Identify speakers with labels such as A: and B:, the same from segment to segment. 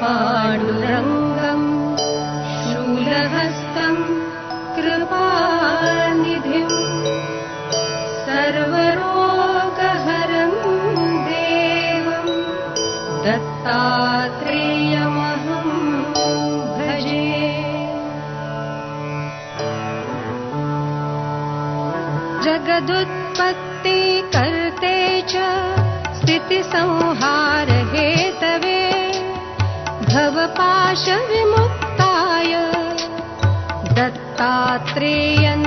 A: पाण्डुरङ्गम्
B: श्रूलहस्तम् कृपानिधिम् सर्वरोगहरं देवम् दत्तात्रेयमहं भजे जगदुत्पत्ति कर्ते च स्थितिसं दशविमुक्ताय विमुक्ताय दत्तात्रेयन्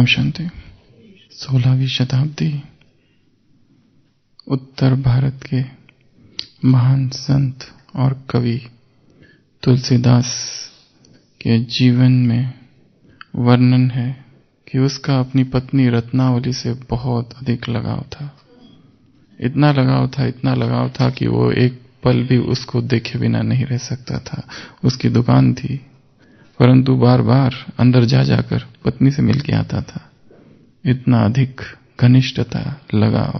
A: ओम शांति सोलहवीं शताब्दी उत्तर भारत के महान संत और कवि तुलसीदास के जीवन में वर्णन है कि उसका अपनी पत्नी रत्नावली से बहुत अधिक लगाव था इतना लगाव था इतना लगाव था कि वो एक पल भी उसको देखे बिना नहीं रह सकता था उसकी दुकान थी परंतु बार बार अंदर जा जाकर पत्नी से मिलके आता था इतना अधिक घनिष्ठता लगाव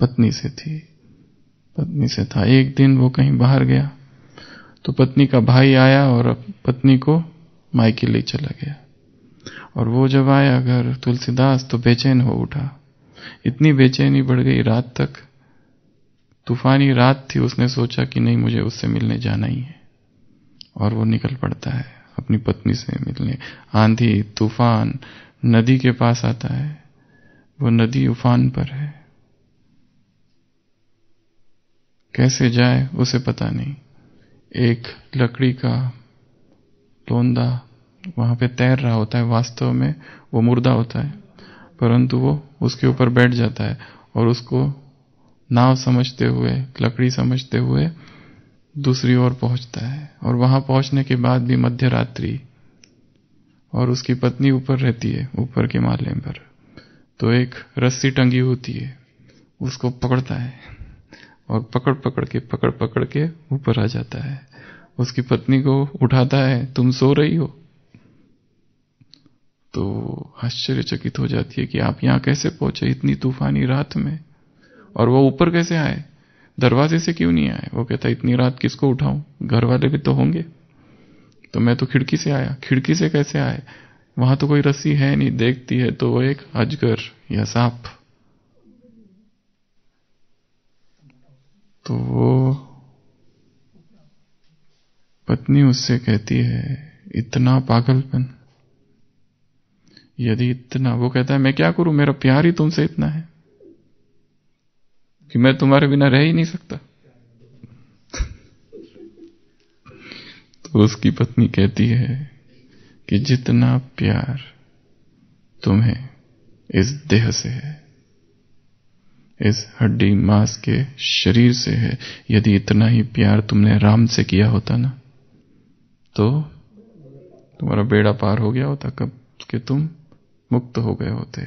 A: पत्नी से थी पत्नी से था एक दिन वो कहीं बाहर गया तो पत्नी का भाई आया और पत्नी को मायके ले चला गया और वो जब आया घर तुलसीदास तो बेचैन हो उठा इतनी बेचैनी बढ़ गई रात तक तूफानी रात थी उसने सोचा कि नहीं मुझे उससे मिलने जाना ही है और वो निकल पड़ता है अपनी पत्नी से मिलने आंधी तूफान नदी के पास आता है वो नदी उफान पर है कैसे जाए उसे पता नहीं एक लकड़ी का लोंदा वहां पे तैर रहा होता है वास्तव में वो मुर्दा होता है परंतु वो उसके ऊपर बैठ जाता है और उसको नाव समझते हुए लकड़ी समझते हुए दूसरी ओर पहुंचता है और वहां पहुंचने के बाद भी मध्य रात्रि और उसकी पत्नी ऊपर रहती है ऊपर के माले पर तो एक रस्सी टंगी होती है उसको पकड़ता है और पकड़ पकड़ के पकड़ पकड़ के ऊपर आ जाता है उसकी पत्नी को उठाता है तुम सो रही हो तो आश्चर्यचकित हो जाती है कि आप यहां कैसे पहुंचे इतनी तूफानी रात में और वो ऊपर कैसे आए दरवाजे से क्यों नहीं आए वो कहता इतनी रात किसको उठाऊं घर वाले भी तो होंगे तो मैं तो खिड़की से आया खिड़की से कैसे आए वहां तो कोई रस्सी है नहीं देखती है तो वो एक अजगर या सांप तो वो पत्नी उससे कहती है इतना पागलपन यदि इतना वो कहता है मैं क्या करूं मेरा प्यार ही तुमसे इतना है कि मैं तुम्हारे बिना रह ही नहीं सकता तो उसकी पत्नी कहती है कि जितना प्यार तुम्हें इस देह से है इस हड्डी मांस के शरीर से है यदि इतना ही प्यार तुमने राम से किया होता ना तो तुम्हारा बेड़ा पार हो गया होता कब कि तुम मुक्त हो गए होते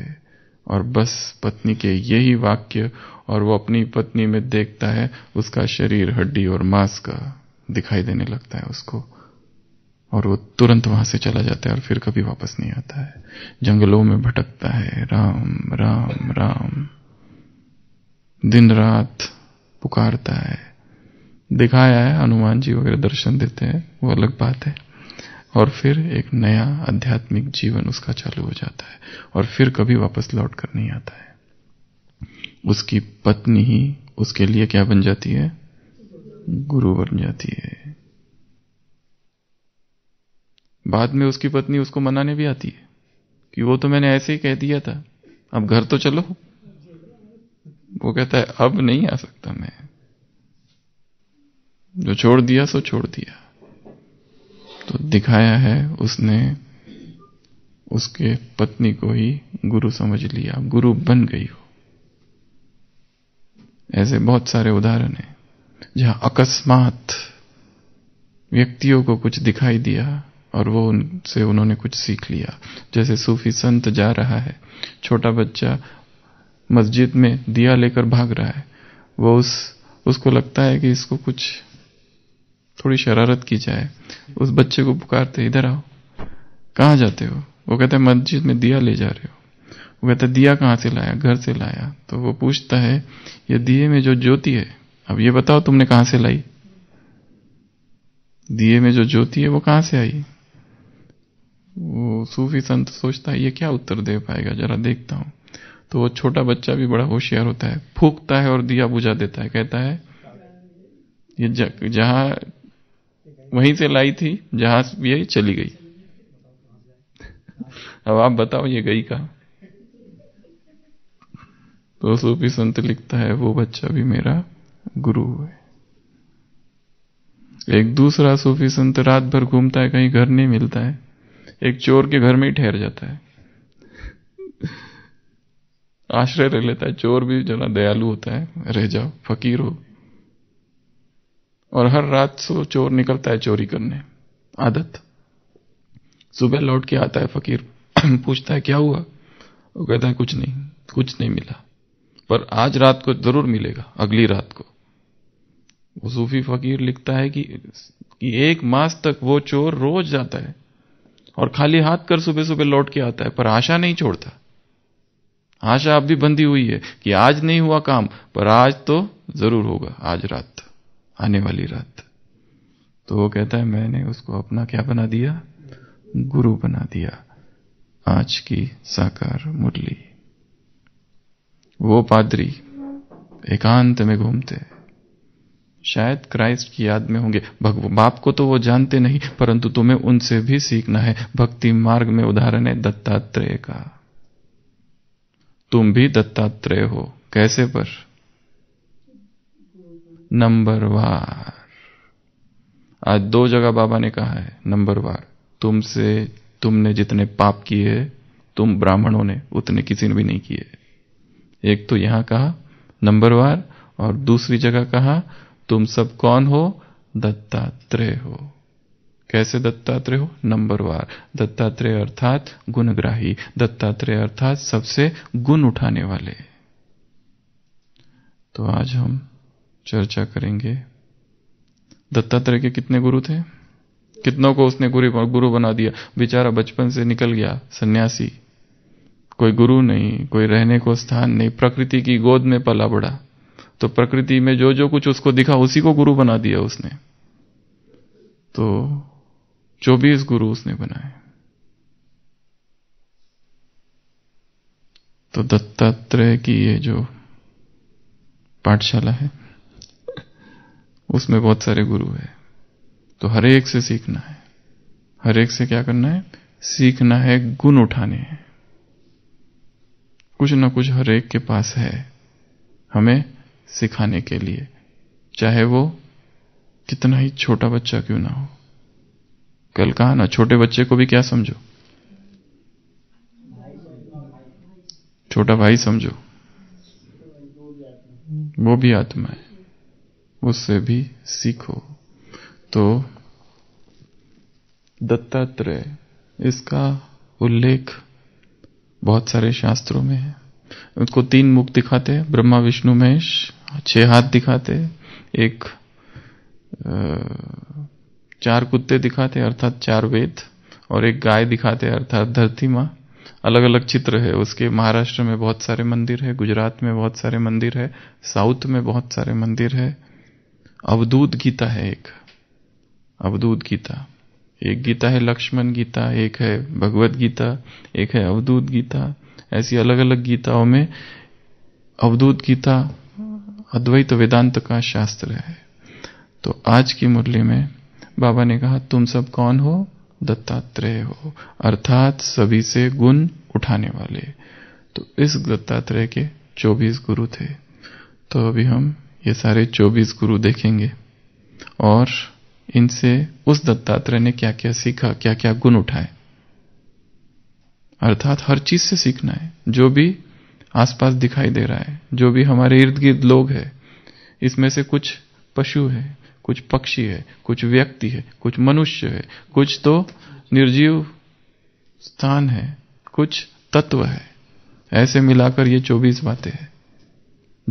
A: और बस पत्नी के यही वाक्य और वो अपनी पत्नी में देखता है उसका शरीर हड्डी और मांस का दिखाई देने लगता है उसको और वो तुरंत वहां से चला जाता है और फिर कभी वापस नहीं आता है जंगलों में भटकता है राम राम राम दिन रात पुकारता है दिखाया है हनुमान जी वगैरह दर्शन देते हैं वो अलग बात है और फिर एक नया आध्यात्मिक जीवन उसका चालू हो जाता है और फिर कभी वापस लौट कर नहीं आता है उसकी पत्नी ही उसके लिए क्या बन जाती है गुरु बन जाती है बाद में उसकी पत्नी उसको मनाने भी आती है कि वो तो मैंने ऐसे ही कह दिया था अब घर तो चलो वो कहता है अब नहीं आ सकता मैं जो छोड़ दिया सो छोड़ दिया तो दिखाया है उसने उसके पत्नी को ही गुरु समझ लिया गुरु बन गई हो ऐसे बहुत सारे उदाहरण हैं जहां अकस्मात व्यक्तियों को कुछ दिखाई दिया और वो उनसे उन्होंने कुछ सीख लिया जैसे सूफी संत जा रहा है छोटा बच्चा मस्जिद में दिया लेकर भाग रहा है वो उस उसको लगता है कि इसको कुछ थोड़ी शरारत की जाए उस बच्चे को पुकारते इधर आओ कहाँ जाते हो वो कहते हैं मस्जिद में दिया ले जा रहे हो वो कहता है दिया कहाँ से लाया घर से लाया तो वो पूछता है ये दिए में जो ज्योति है अब ये बताओ तुमने कहाँ से लाई दिए में जो ज्योति है वो कहाँ से आई वो सूफी संत सोचता है ये क्या उत्तर दे पाएगा जरा देखता हूँ तो वो छोटा बच्चा भी बड़ा होशियार होता है फूकता है और दिया बुझा देता है कहता है ये जहां वहीं से लाई थी जहां से भी चली गई अब आप बताओ ये गई कहा तो सूफी संत लिखता है वो बच्चा भी मेरा गुरु है एक दूसरा सूफी संत रात भर घूमता है कहीं घर नहीं मिलता है एक चोर के घर में ही ठहर जाता है आश्रय रह लेता है चोर भी जना दयालु होता है रह जाओ फकीर हो और हर रात सो चोर निकलता है चोरी करने आदत सुबह लौट के आता है फकीर पूछता है क्या हुआ वो कहता है कुछ नहीं कुछ नहीं मिला पर आज रात को जरूर मिलेगा अगली रात को वो सूफी फकीर लिखता है कि, कि एक मास तक वो चोर रोज जाता है और खाली हाथ कर सुबह सुबह लौट के आता है पर आशा नहीं छोड़ता आशा अब भी बंधी हुई है कि आज नहीं हुआ काम पर आज तो जरूर होगा आज रात आने वाली रात तो वो कहता है मैंने उसको अपना क्या बना दिया गुरु बना दिया आज की साकार मुरली वो पादरी एकांत में घूमते शायद क्राइस्ट की याद में होंगे बाप को तो वो जानते नहीं परंतु तुम्हें उनसे भी सीखना है भक्ति मार्ग में उदाहरण है दत्तात्रेय का तुम भी दत्तात्रेय हो कैसे पर नंबर वार आज दो जगह बाबा ने कहा है नंबर वार तुमसे तुमने जितने पाप किए तुम ब्राह्मणों ने उतने किसी ने भी नहीं किए एक तो यहां कहा नंबरवार और दूसरी जगह कहा तुम सब कौन हो दत्तात्रेय हो कैसे दत्तात्रेय हो नंबर वार दत्तात्रेय अर्थात गुणग्राही दत्तात्रेय अर्थात सबसे गुण उठाने वाले तो आज हम चर्चा करेंगे दत्तात्रेय के कितने गुरु थे कितनों को उसने गुरु गुरु बना दिया बेचारा बचपन से निकल गया सन्यासी कोई गुरु नहीं कोई रहने को स्थान नहीं प्रकृति की गोद में पला बड़ा तो प्रकृति में जो जो कुछ उसको दिखा उसी को गुरु बना दिया उसने तो चौबीस गुरु उसने बनाए तो दत्तात्रेय की ये जो पाठशाला है उसमें बहुत सारे गुरु है तो हर एक से सीखना है हर एक से क्या करना है सीखना है गुण उठाने हैं कुछ ना कुछ हर एक के पास है हमें सिखाने के लिए चाहे वो कितना ही छोटा बच्चा क्यों ना हो कल कहा ना छोटे बच्चे को भी क्या समझो छोटा भाई समझो वो भी आत्मा है उससे भी सीखो तो दत्तात्रेय इसका उल्लेख बहुत सारे शास्त्रों में है उसको तीन मुख दिखाते हैं ब्रह्मा विष्णु महेश छह हाथ दिखाते एक चार कुत्ते दिखाते अर्थात चार वेद और एक गाय दिखाते अर्थात धरती माँ अलग अलग चित्र है उसके महाराष्ट्र में बहुत सारे मंदिर है गुजरात में बहुत सारे मंदिर है साउथ में बहुत सारे मंदिर है अवधूत गीता है एक अवधूत गीता एक गीता है लक्ष्मण गीता एक है भगवत गीता एक है अवधूत गीता ऐसी अलग अलग गीताओं में अवधूत गीता अद्वैत वेदांत का शास्त्र है तो आज की मुरली में बाबा ने कहा तुम सब कौन हो दत्तात्रेय हो अर्थात सभी से गुण उठाने वाले तो इस दत्तात्रेय के 24 गुरु थे तो अभी हम ये सारे 24 गुरु देखेंगे और इनसे उस दत्तात्रेय ने क्या क्या सीखा क्या क्या गुण उठाए अर्थात हर चीज से सीखना है जो भी आसपास दिखाई दे रहा है जो भी हमारे इर्द गिर्द लोग है इसमें से कुछ पशु है कुछ पक्षी है कुछ व्यक्ति है कुछ मनुष्य है कुछ तो निर्जीव स्थान है कुछ तत्व है ऐसे मिलाकर ये चौबीस बातें हैं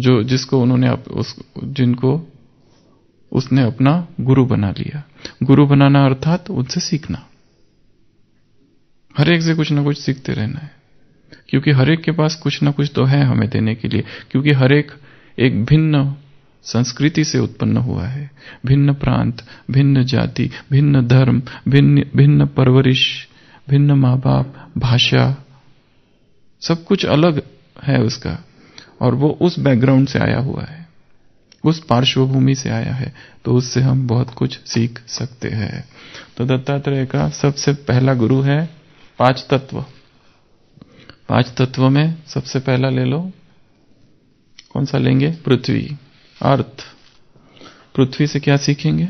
A: जो जिसको उन्होंने उस जिनको उसने अपना गुरु बना लिया गुरु बनाना अर्थात उनसे सीखना हर एक से कुछ ना कुछ सीखते रहना है क्योंकि हर एक के पास कुछ ना कुछ तो है हमें देने के लिए क्योंकि हर एक एक भिन्न संस्कृति से उत्पन्न हुआ है भिन्न प्रांत भिन्न जाति भिन्न धर्म भिन्न भिन्न परवरिश भिन्न माँ बाप भाषा सब कुछ अलग है उसका और वो उस बैकग्राउंड से आया हुआ है उस पार्श्वभूमि से आया है तो उससे हम बहुत कुछ सीख सकते हैं तो दत्तात्रेय का सबसे पहला गुरु है पांच तत्व पांच तत्व में सबसे पहला ले लो कौन सा लेंगे पृथ्वी अर्थ पृथ्वी से क्या सीखेंगे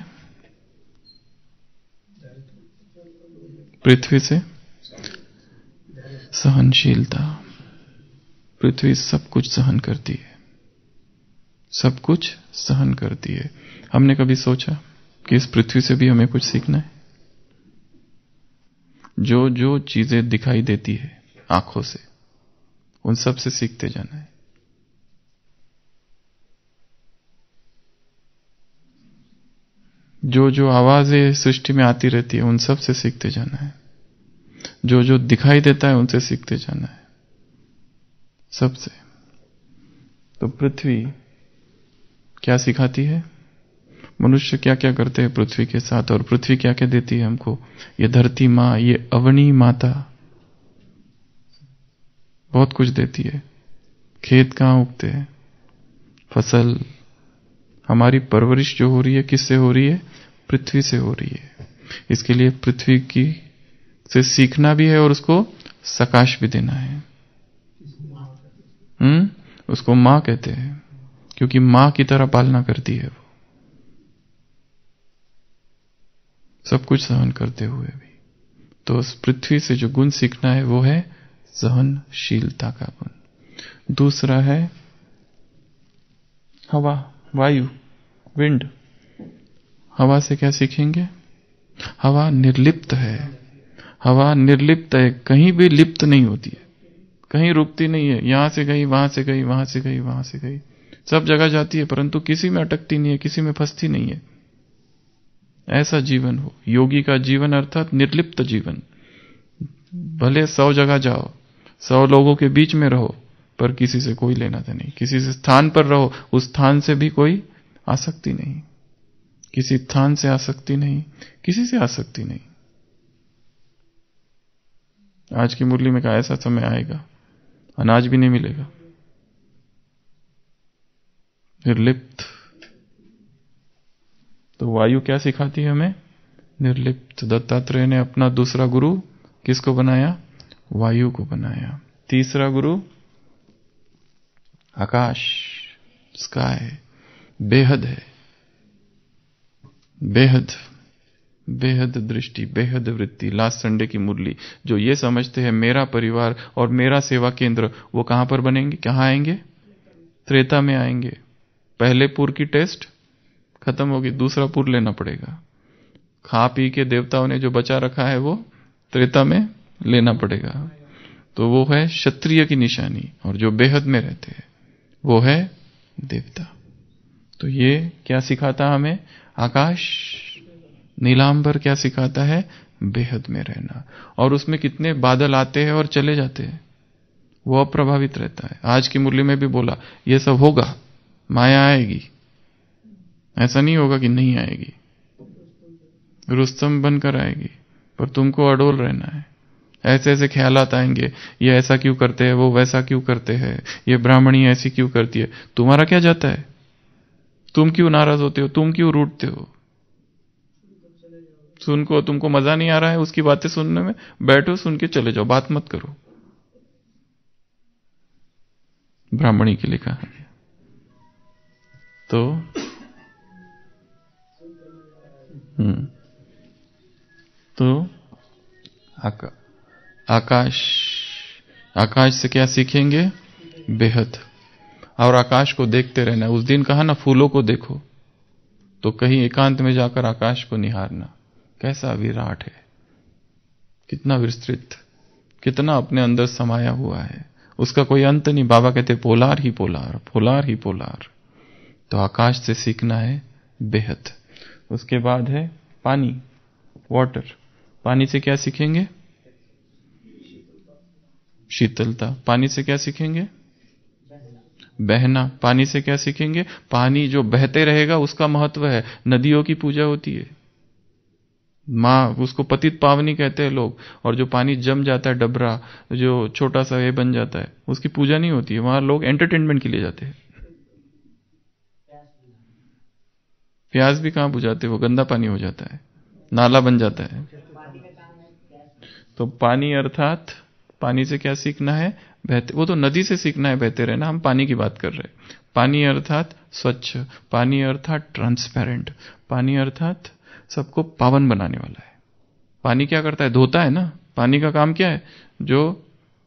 A: पृथ्वी से सहनशीलता पृथ्वी सब कुछ सहन करती है सब कुछ सहन करती है हमने कभी सोचा कि इस पृथ्वी से भी हमें कुछ सीखना है जो जो चीजें दिखाई देती है आंखों से उन सब से सीखते जाना है जो जो आवाजें सृष्टि में आती रहती है उन सब से सीखते जाना है जो जो दिखाई देता है उनसे सीखते जाना है सबसे तो पृथ्वी क्या सिखाती है मनुष्य क्या क्या करते हैं पृथ्वी के साथ और पृथ्वी क्या क्या देती है हमको ये धरती माँ ये अवनी माता बहुत कुछ देती है खेत कहाँ उगते हैं फसल हमारी परवरिश जो हो रही है किससे हो रही है पृथ्वी से हो रही है इसके लिए पृथ्वी की से सीखना भी है और उसको सकाश भी देना है हम्म उसको मां कहते हैं क्योंकि मां की तरह पालना करती है वो सब कुछ सहन करते हुए भी तो उस पृथ्वी से जो गुण सीखना है वो है सहनशीलता का गुण दूसरा है हवा वायु विंड हवा से क्या सीखेंगे हवा निर्लिप्त है हवा निर्लिप्त है कहीं भी लिप्त नहीं होती है कहीं रुकती नहीं है यहां से गई वहां से गई वहां से गई वहां से गई सब जगह जाती है परंतु किसी में अटकती नहीं है किसी में फंसती नहीं है ऐसा जीवन हो योगी का जीवन अर्थात निर्लिप्त जीवन भले सौ जगह जाओ सौ लोगों के बीच में रहो पर किसी से कोई लेना देना नहीं किसी से स्थान पर रहो उस स्थान से भी कोई आसक्ति नहीं किसी स्थान से आसक्ति नहीं किसी से आसक्ति नहीं आज की मुरली में का ऐसा समय आएगा अनाज भी नहीं मिलेगा निर्लिप्त तो वायु क्या सिखाती है हमें निर्लिप्त दत्तात्रेय ने अपना दूसरा गुरु किसको बनाया वायु को बनाया तीसरा गुरु आकाश स्काई बेहद है बेहद बेहद दृष्टि बेहद वृत्ति लास्ट संडे की मुरली जो ये समझते हैं मेरा परिवार और मेरा सेवा केंद्र वो कहां पर बनेंगे कहां आएंगे त्रेता में आएंगे पहले पुर की टेस्ट खत्म होगी दूसरा पुर लेना पड़ेगा खा पी के देवताओं ने जो बचा रखा है वो त्रेता में लेना पड़ेगा तो वो है क्षत्रिय की निशानी और जो बेहद में रहते हैं वो है देवता तो ये क्या सिखाता हमें आकाश नीलांबर क्या सिखाता है बेहद में रहना और उसमें कितने बादल आते हैं और चले जाते हैं वो अप्रभावित रहता है आज की मुरली में भी बोला ये सब होगा माया आएगी ऐसा नहीं होगा कि नहीं आएगी रुस्तम बनकर आएगी पर तुमको अडोल रहना है ऐसे ऐसे ख्याल आएंगे ये ऐसा क्यों करते हैं वो वैसा क्यों करते हैं ये ब्राह्मणी ऐसी क्यों करती है तुम्हारा क्या जाता है तुम क्यों नाराज होते हो तुम क्यों रूटते हो सुन को तुमको मजा नहीं आ रहा है उसकी बातें सुनने में बैठो सुन के चले जाओ बात मत करो ब्राह्मणी के लिए कहा तो हम्म, तो आका, आकाश आकाश से क्या सीखेंगे बेहद और आकाश को देखते रहना उस दिन कहा ना फूलों को देखो तो कहीं एकांत में जाकर आकाश को निहारना कैसा विराट है कितना विस्तृत कितना अपने अंदर समाया हुआ है उसका कोई अंत नहीं बाबा कहते पोलार ही पोलार पोलार ही पोलार तो आकाश से सीखना है बेहद उसके बाद है पानी वाटर पानी से क्या सीखेंगे शीतलता पानी से क्या सीखेंगे बहना पानी से क्या सीखेंगे पानी जो बहते रहेगा उसका महत्व है नदियों की पूजा होती है माँ उसको पतित पावनी कहते हैं लोग और जो पानी जम जाता है डबरा जो छोटा सा ये बन जाता है उसकी पूजा नहीं होती है वहां लोग एंटरटेनमेंट के लिए जाते हैं प्याज भी कहां बुझाते वो गंदा पानी हो जाता है नाला बन जाता है तो पानी अर्थात पानी से क्या सीखना है बहते वो तो नदी से सीखना है बहते रहना हम पानी की बात कर रहे हैं पानी अर्थात स्वच्छ पानी अर्थात ट्रांसपेरेंट पानी अर्थात सबको पावन बनाने वाला है पानी क्या करता है धोता है ना पानी का काम क्या है जो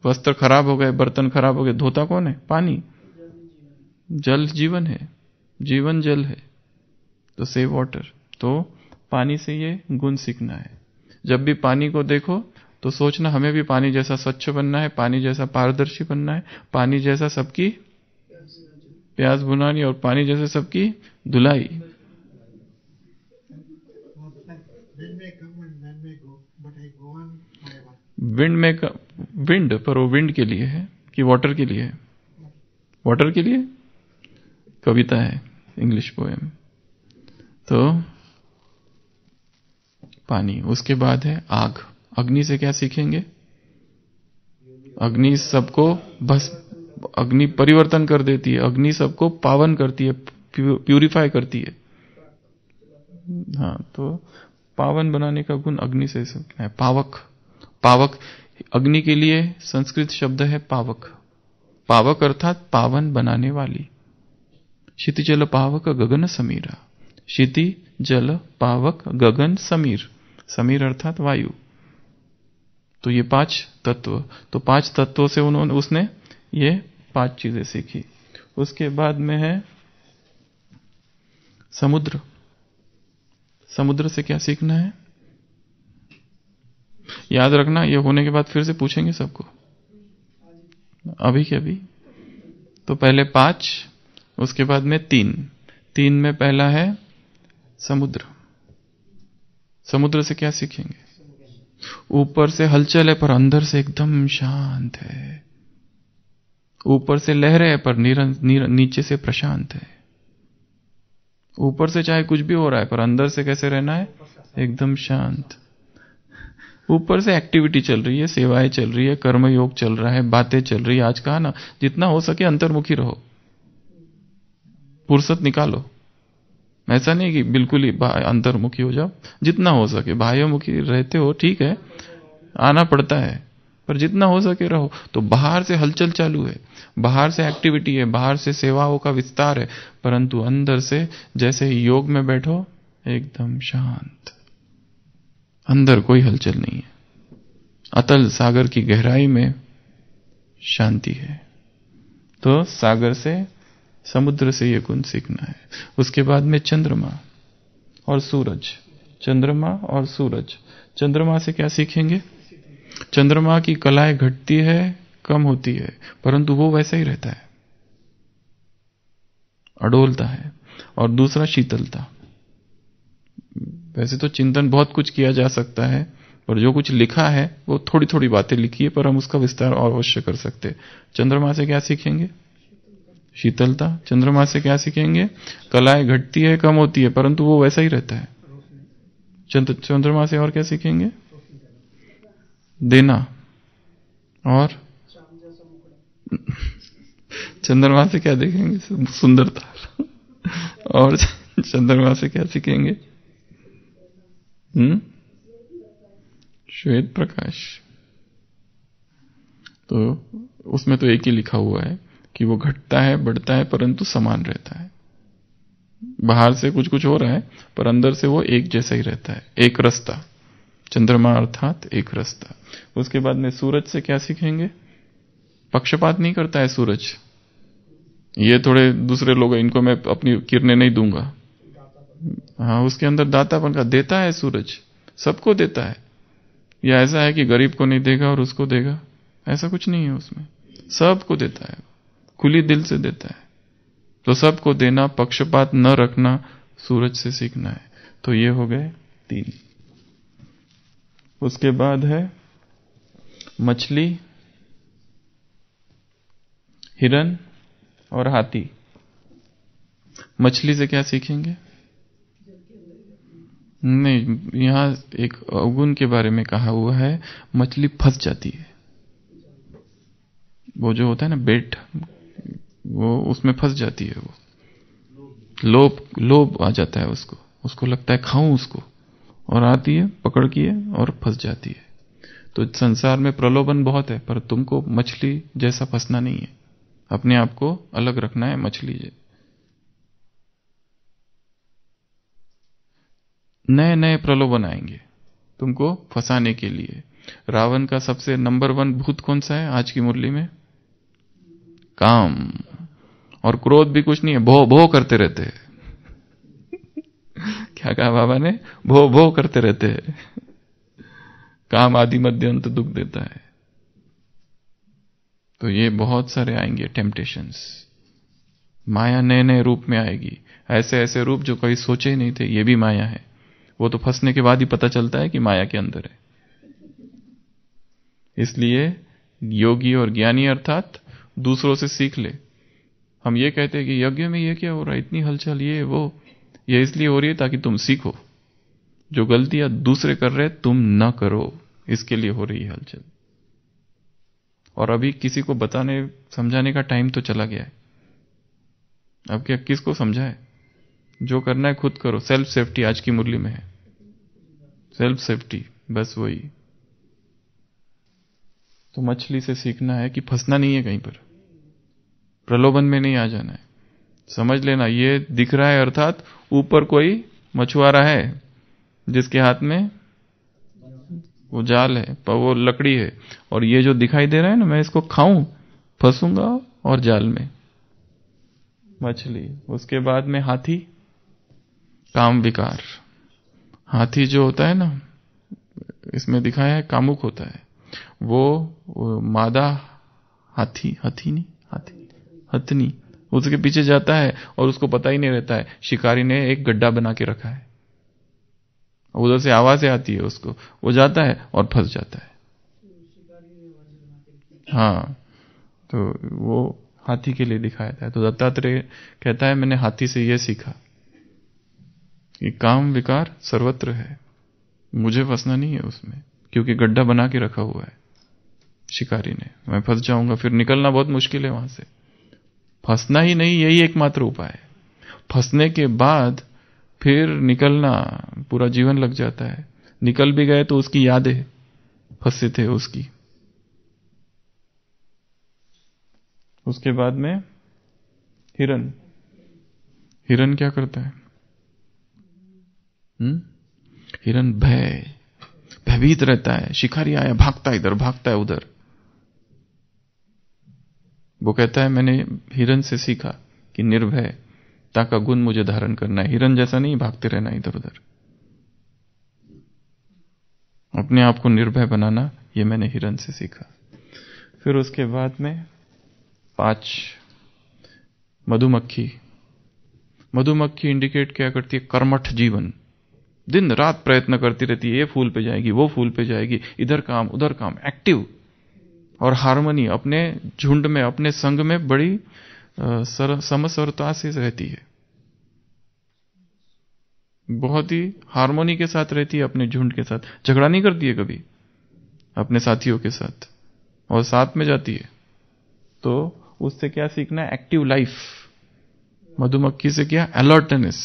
A: वस्त्र खराब हो गए बर्तन खराब हो गए धोता कौन है पानी जल जीवन है जीवन जल है तो सेव वाटर तो पानी से ये गुण सीखना है जब भी पानी को देखो तो सोचना हमें भी पानी जैसा स्वच्छ बनना है पानी जैसा पारदर्शी बनना है पानी जैसा सबकी प्यास बुनानी और पानी जैसे सबकी धुलाई विंड में विंड पर वो विंड के लिए है कि वाटर के लिए है वाटर के लिए कविता है इंग्लिश पोएम तो पानी उसके बाद है आग अग्नि से क्या सीखेंगे अग्नि सबको बस अग्नि परिवर्तन कर देती है अग्नि सबको पावन करती है प्यूरिफाई करती है हाँ तो पावन बनाने का गुण अग्नि से है पावक पावक अग्नि के लिए संस्कृत शब्द है पावक पावक अर्थात पावन बनाने वाली क्षिति जल पावक गगन समीरा क्षिति जल पावक गगन समीर समीर अर्थात वायु तो ये पांच तत्व तो पांच तत्वों से उन्होंने उसने ये पांच चीजें सीखी उसके बाद में है समुद्र समुद्र से क्या सीखना है याद रखना ये होने के बाद फिर से पूछेंगे सबको अभी के अभी तो पहले पांच उसके बाद में तीन तीन में पहला है समुद्र समुद्र से क्या सीखेंगे ऊपर से हलचल है पर अंदर से एकदम शांत है ऊपर से लहरें है पर नीर, नीर, नीचे से प्रशांत है ऊपर से चाहे कुछ भी हो रहा है पर अंदर से कैसे रहना है एकदम शांत ऊपर से एक्टिविटी चल रही है सेवाएं चल रही है कर्मयोग चल रहा है बातें चल रही है आज कहा ना जितना हो सके अंतर्मुखी रहो फुर्सत निकालो ऐसा नहीं कि बिल्कुल ही अंतर्मुखी हो जाओ जितना हो सके बाह्यमुखी रहते हो ठीक है आना पड़ता है पर जितना हो सके रहो तो बाहर से हलचल चालू है बाहर से एक्टिविटी है बाहर से सेवाओं का विस्तार है परंतु अंदर से जैसे ही योग में बैठो एकदम शांत अंदर कोई हलचल नहीं है अतल सागर की गहराई में शांति है तो सागर से समुद्र से ये गुण सीखना है उसके बाद में चंद्रमा और सूरज चंद्रमा और सूरज चंद्रमा से क्या सीखेंगे चंद्रमा की कलाएं घटती है कम होती है परंतु वो वैसा ही रहता है अडोलता है और दूसरा शीतलता वैसे तो चिंतन बहुत कुछ किया जा सकता है पर जो कुछ लिखा है वो थोड़ी थोड़ी बातें लिखी है पर हम उसका विस्तार और अवश्य कर सकते चंद्रमा से क्या सीखेंगे शीतलता चंद्रमा से क्या सीखेंगे कलाएं घटती है कम होती है परंतु वो वैसा ही रहता है चंद्रमा से और क्या सीखेंगे देना और चंद्रमा से क्या देखेंगे सुंदरता और चंद्रमा से क्या सीखेंगे हम्म? श्वेत प्रकाश तो उसमें तो एक ही लिखा हुआ है कि वो घटता है बढ़ता है परंतु समान रहता है बाहर से कुछ कुछ हो रहा है पर अंदर से वो एक जैसा ही रहता है एक रास्ता चंद्रमा अर्थात एक रस्ता उसके बाद में सूरज से क्या सीखेंगे पक्षपात नहीं करता है सूरज ये थोड़े दूसरे लोग इनको मैं अपनी किरणें नहीं दूंगा हाँ उसके अंदर दातापन का देता है सूरज सबको देता है या ऐसा है कि गरीब को नहीं देगा और उसको देगा ऐसा कुछ नहीं है उसमें सबको देता है खुली दिल से देता है तो सबको देना पक्षपात न रखना सूरज से सीखना है तो ये हो गए तीन उसके बाद है मछली हिरन और हाथी मछली से क्या सीखेंगे नहीं यहां एक अवगुण के बारे में कहा हुआ है मछली फंस जाती है वो जो होता है ना बेट वो उसमें फंस जाती है वो लोभ लोभ आ जाता है उसको उसको लगता है खाऊं उसको और आती है पकड़ की है और फंस जाती है तो संसार में प्रलोभन बहुत है पर तुमको मछली जैसा फंसना नहीं है अपने आप को अलग रखना है मछली जैसे नए नए प्रलोभन आएंगे तुमको फंसाने के लिए रावण का सबसे नंबर वन भूत कौन सा है आज की मुरली में काम और क्रोध भी कुछ नहीं है भो भो करते रहते हैं क्या कहा बाबा ने भो भो करते रहते हैं काम आदि मध्य अंत दुख देता है तो ये बहुत सारे आएंगे टेम्पटेशंस माया नए नए रूप में आएगी ऐसे ऐसे रूप जो कभी सोचे ही नहीं थे ये भी माया है वो तो फंसने के बाद ही पता चलता है कि माया के अंदर है इसलिए योगी और ज्ञानी अर्थात दूसरों से सीख ले हम ये कहते हैं कि यज्ञ में ये क्या हो रहा है इतनी हलचल ये वो यह इसलिए हो रही है ताकि तुम सीखो जो गलतियां दूसरे कर रहे तुम ना करो इसके लिए हो रही है हलचल और अभी किसी को बताने समझाने का टाइम तो चला गया है अब क्या किसको समझाए जो करना है खुद करो सेल्फ सेफ्टी आज की मुरली में है सेल्फ सेफ्टी बस वही तो मछली से सीखना है कि फंसना नहीं है कहीं पर प्रलोभन में नहीं आ जाना है समझ लेना ये दिख रहा है अर्थात ऊपर कोई मछुआरा है जिसके हाथ में वो जाल है पर वो लकड़ी है और ये जो दिखाई दे रहा है ना मैं इसको खाऊं फंसूंगा और जाल में मछली उसके बाद में हाथी काम विकार हाथी जो होता है ना इसमें दिखाया है कामुक होता है वो, वो मादा हाथी नहीं हाथी हथनी उसके पीछे जाता है और उसको पता ही नहीं रहता है शिकारी ने एक गड्ढा बना के रखा है उधर से आवाजें आती है उसको वो जाता है और फंस जाता है हाँ तो वो हाथी के लिए दिखाया था तो दत्तात्रेय कहता है मैंने हाथी से यह सीखा कि काम विकार सर्वत्र है मुझे फंसना नहीं है उसमें क्योंकि गड्ढा बना के रखा हुआ है शिकारी ने मैं फंस जाऊंगा फिर निकलना बहुत मुश्किल है वहां से फंसना ही नहीं यही एकमात्र उपाय है फंसने के बाद फिर निकलना पूरा जीवन लग जाता है निकल भी गए तो उसकी यादें फंसे थे उसकी उसके बाद में हिरन हिरन क्या करता है हुँ? हिरन भय भयभीत रहता है शिकारी आया भागता है इधर भागता है उधर वो कहता है मैंने हिरन से सीखा कि निर्भय ताका का गुण मुझे धारण करना है हिरन जैसा नहीं भागते रहना इधर उधर अपने आप को निर्भय बनाना ये मैंने हिरन से सीखा फिर उसके बाद में पांच मधुमक्खी मधुमक्खी इंडिकेट क्या करती है कर्मठ जीवन दिन रात प्रयत्न करती रहती है ये फूल पे जाएगी वो फूल पे जाएगी इधर काम उधर काम एक्टिव और हारमोनी अपने झुंड में अपने संग में बड़ी समसरता से रहती है बहुत ही हारमोनी के साथ रहती है अपने झुंड के साथ झगड़ा नहीं करती है कभी अपने साथियों के साथ और साथ में जाती है तो उससे क्या सीखना है एक्टिव लाइफ मधुमक्खी से क्या अलर्टनेस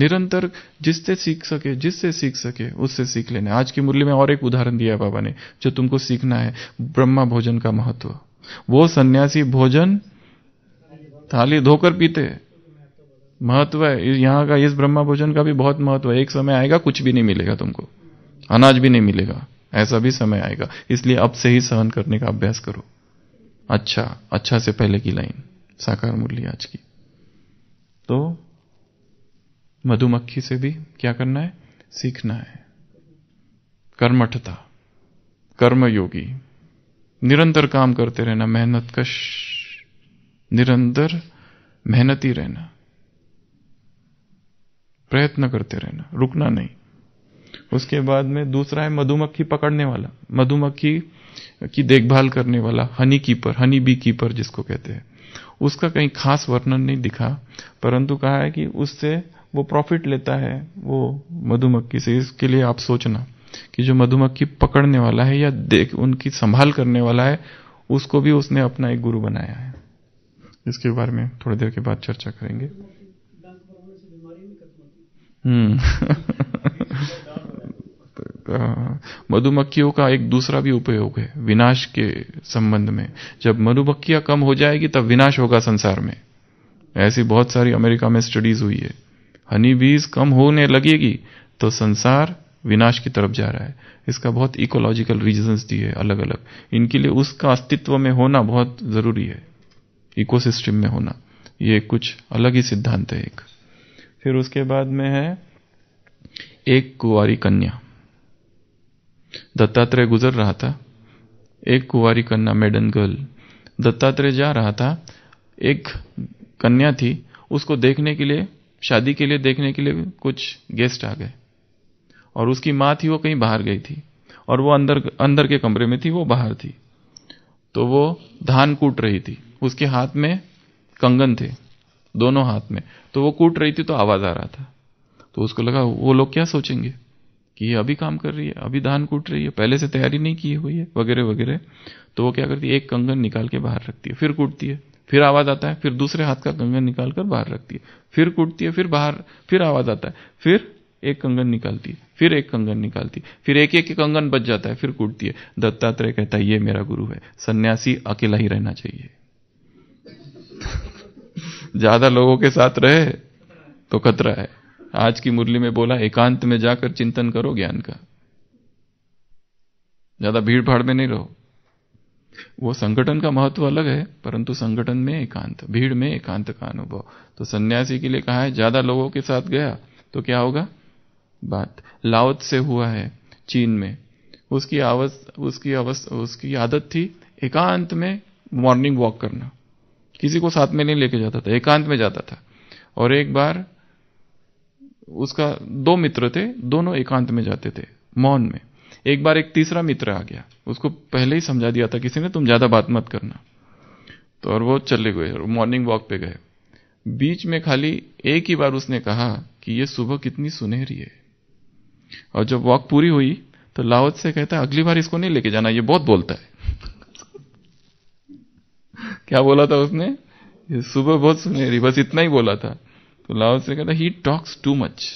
A: निरंतर जिससे सीख सके जिससे सीख सके उससे सीख लेना आज की मुरली में और एक उदाहरण दिया है बाबा ने जो तुमको सीखना है ब्रह्मा भोजन का महत्व वो सन्यासी भोजन थाली धोकर पीते महत्व है यहाँ का इस ब्रह्मा भोजन का भी बहुत महत्व है एक समय आएगा कुछ भी नहीं मिलेगा तुमको अनाज भी नहीं मिलेगा ऐसा भी समय आएगा इसलिए अब से ही सहन करने का अभ्यास करो अच्छा अच्छा से पहले की लाइन साकार मुरली आज की तो मधुमक्खी से भी क्या करना है सीखना है कर्मठता कर्मयोगी निरंतर काम करते रहना मेहनत कश निरंतर मेहनती रहना प्रयत्न करते रहना रुकना नहीं उसके बाद में दूसरा है मधुमक्खी पकड़ने वाला मधुमक्खी की देखभाल करने वाला honey keeper honey bee keeper जिसको कहते हैं उसका कहीं खास वर्णन नहीं दिखा परंतु कहा है कि उससे वो प्रॉफिट लेता है वो मधुमक्खी से इसके लिए आप सोचना कि जो मधुमक्खी पकड़ने वाला है या देख उनकी संभाल करने वाला है उसको भी उसने अपना एक गुरु बनाया है इसके बारे में थोड़ी देर के बाद चर्चा करेंगे हम्म। तो, हाँ। मधुमक्खियों का एक दूसरा भी उपयोग है विनाश के संबंध में जब मधुमक्खियां कम हो जाएगी तब विनाश होगा संसार में ऐसी बहुत सारी अमेरिका में स्टडीज हुई है हनी बीज कम होने लगेगी तो संसार विनाश की तरफ जा रहा है इसका बहुत इकोलॉजिकल रीजंस दिए अलग अलग इनके लिए उसका अस्तित्व में होना बहुत ज़रूरी है इकोसिस्टम में होना ये कुछ अलग ही सिद्धांत है एक फिर उसके बाद में है एक कुंवारी कन्या दत्तात्रेय गुजर रहा था एक कुंवारी कन्या मेडन गर्ल दत्तात्रेय जा रहा था एक कन्या थी उसको देखने के लिए शादी के लिए देखने के लिए कुछ गेस्ट आ गए और उसकी माँ थी वो कहीं बाहर गई थी और वो अंदर अंदर के कमरे में थी वो बाहर थी तो वो धान कूट रही थी उसके हाथ में कंगन थे दोनों हाथ में तो वो कूट रही थी तो आवाज आ रहा था तो उसको लगा वो लोग क्या सोचेंगे कि ये अभी काम कर रही है अभी धान कूट रही है पहले से तैयारी नहीं की हुई है वगैरह वगैरह तो वो क्या करती है एक कंगन निकाल के बाहर रखती है फिर कूटती है फिर आवाज आता है फिर दूसरे हाथ का कंगन निकालकर बाहर रखती है फिर कूटती है फिर बाहर फिर आवाज आता है फिर एक कंगन निकालती है फिर एक कंगन निकालती है फिर एक एक कंगन बच जाता है फिर कूटती है दत्तात्रेय कहता है ये मेरा गुरु है सन्यासी अकेला ही रहना चाहिए ज्यादा लोगों के साथ रहे तो खतरा है आज की मुरली में बोला एकांत में जाकर चिंतन करो ज्ञान का ज्यादा भीड़ भाड़ में नहीं रहो वो संगठन का महत्व अलग है परंतु संगठन में एकांत भीड़ में एकांत का अनुभव तो सन्यासी के लिए कहा है ज्यादा लोगों के साथ गया तो क्या होगा बात लाओत से हुआ है चीन में उसकी आवस उसकी अवस उसकी आदत थी एकांत में मॉर्निंग वॉक करना किसी को साथ में नहीं लेके जाता था एकांत में जाता था और एक बार उसका दो मित्र थे दोनों एकांत में जाते थे मौन में एक बार एक तीसरा मित्र आ गया उसको पहले ही समझा दिया था किसी ने तुम ज़्यादा बात मत करना तो और वो चले गए मॉर्निंग वॉक पे गए बीच में खाली एक ही बार उसने कहा कि ये सुबह कितनी सुनहरी है और जब वॉक पूरी हुई तो लाहौत से कहता है अगली बार इसको नहीं लेके जाना ये बहुत बोलता है क्या बोला था उसने ये सुबह बहुत सुनहरी बस इतना ही बोला था तो लाहौत से कहता ही टॉक्स टू मच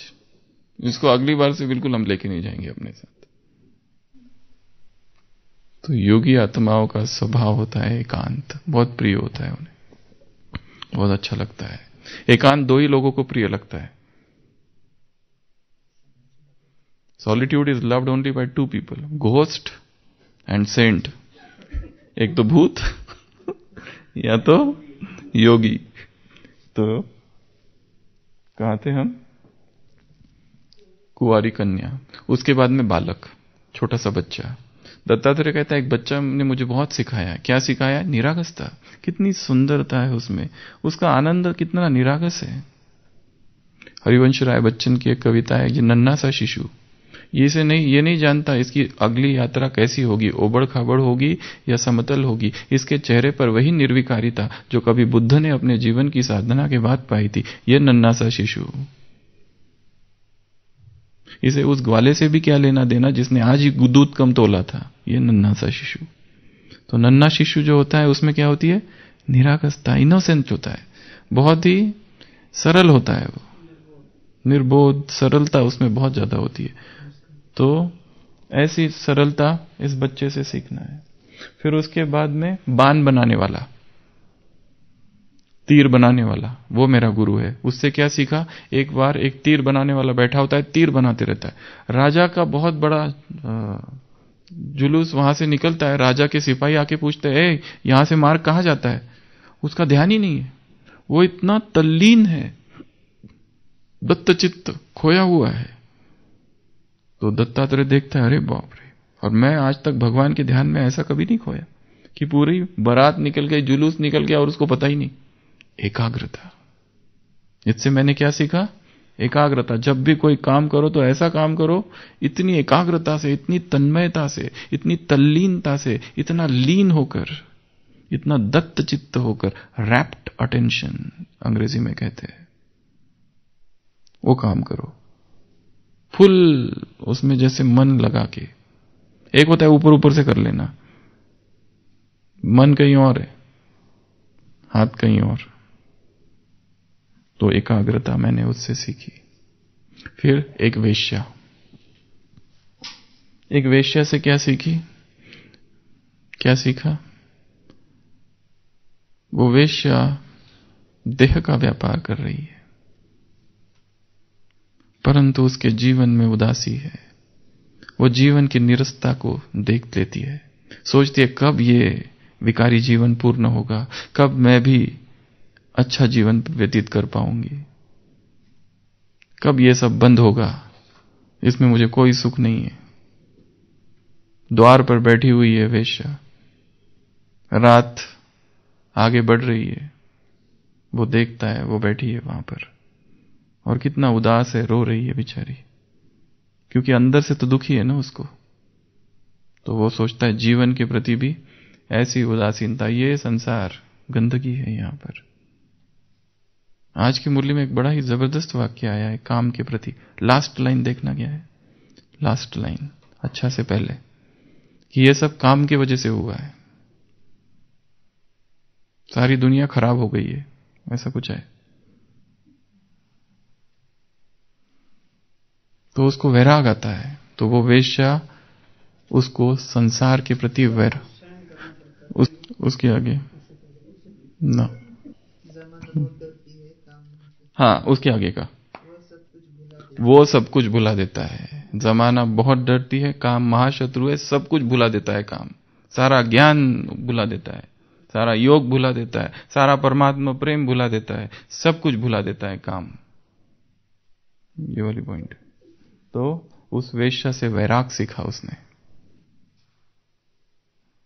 A: इसको अगली बार से बिल्कुल हम लेके नहीं जाएंगे अपने साथ तो योगी आत्माओं का स्वभाव होता है एकांत बहुत प्रिय होता है उन्हें बहुत अच्छा लगता है एकांत दो ही लोगों को प्रिय लगता है solitude is loved only by two people ghost and saint एक तो भूत या तो योगी तो कहा थे हम कुआरी कन्या उसके बाद में बालक छोटा सा बच्चा दत्तात्रेय कहता है एक बच्चा ने मुझे बहुत सिखाया क्या सिखाया निरागसता कितनी सुंदरता है उसमें उसका आनंद कितना निरागस है हरिवंश राय बच्चन की एक कविता है जो नन्ना सा शिशु ये से नहीं ये नहीं जानता इसकी अगली यात्रा कैसी होगी ओबड़ खाबड़ होगी या समतल होगी इसके चेहरे पर वही निर्विकारिता जो कभी बुद्ध ने अपने जीवन की साधना के बाद पाई थी ये नन्ना सा शिशु इसे उस ग्वाले से भी क्या लेना देना जिसने आज ही दूध कम तोला था ये नन्ना सा शिशु तो नन्ना शिशु जो होता है उसमें क्या होती है निराकस्ता इनोसेंट होता है बहुत ही सरल होता है वो निर्बोध सरलता उसमें बहुत ज्यादा होती है तो ऐसी सरलता इस बच्चे से सीखना है फिर उसके बाद में बांध बनाने वाला तीर बनाने वाला वो मेरा गुरु है उससे क्या सीखा एक बार एक तीर बनाने वाला बैठा होता है तीर बनाते रहता है राजा का बहुत बड़ा जुलूस वहां से निकलता है राजा के सिपाही आके पूछते हैं यहां से मार्ग कहा जाता है उसका ध्यान ही नहीं है वो इतना तल्लीन है दत्तचित्त खोया हुआ है तो दत्तात्रेय देखता है अरे बाप रे और मैं आज तक भगवान के ध्यान में ऐसा कभी नहीं खोया कि पूरी बारात निकल गई जुलूस निकल गया और उसको पता ही नहीं एकाग्रता इससे मैंने क्या सीखा एकाग्रता जब भी कोई काम करो तो ऐसा काम करो इतनी एकाग्रता से इतनी तन्मयता से इतनी तल्लीनता से इतना लीन होकर इतना दत्त चित्त होकर रैप्ड अटेंशन अंग्रेजी में कहते हैं वो काम करो फुल उसमें जैसे मन लगा के एक होता है ऊपर ऊपर से कर लेना मन कहीं और है हाथ कहीं और तो एकाग्रता मैंने उससे सीखी फिर एक वेश्या एक वेश्या से क्या सीखी क्या सीखा वो वेश्या देह का व्यापार कर रही है परंतु उसके जीवन में उदासी है वो जीवन की निरस्ता को देख लेती है सोचती है कब ये विकारी जीवन पूर्ण होगा कब मैं भी अच्छा जीवन व्यतीत कर पाऊंगी कब यह सब बंद होगा इसमें मुझे कोई सुख नहीं है द्वार पर बैठी हुई है वेश्या रात आगे बढ़ रही है वो देखता है वो बैठी है वहां पर और कितना उदास है रो रही है बेचारी क्योंकि अंदर से तो दुखी है ना उसको तो वो सोचता है जीवन के प्रति भी ऐसी उदासीनता ये संसार गंदगी है यहां पर आज की मुरली में एक बड़ा ही जबरदस्त वाक्य आया है काम के प्रति लास्ट लाइन देखना क्या है लास्ट लाइन अच्छा से पहले कि यह सब काम की वजह से हुआ है सारी दुनिया खराब हो गई है ऐसा कुछ है तो उसको वैराग आता है तो वो वेश्या उसको संसार के प्रति वैर उस, उसके आगे ना हाँ उसके आगे का वो सब कुछ भुला देता है जमाना बहुत डरती है काम महाशत्रु है सब कुछ भुला देता है काम सारा ज्ञान भुला देता है सारा योग भुला देता है सारा परमात्मा प्रेम भुला देता है सब कुछ भुला देता है काम ये वाली पॉइंट तो उस वेश्या से वैराग सीखा उसने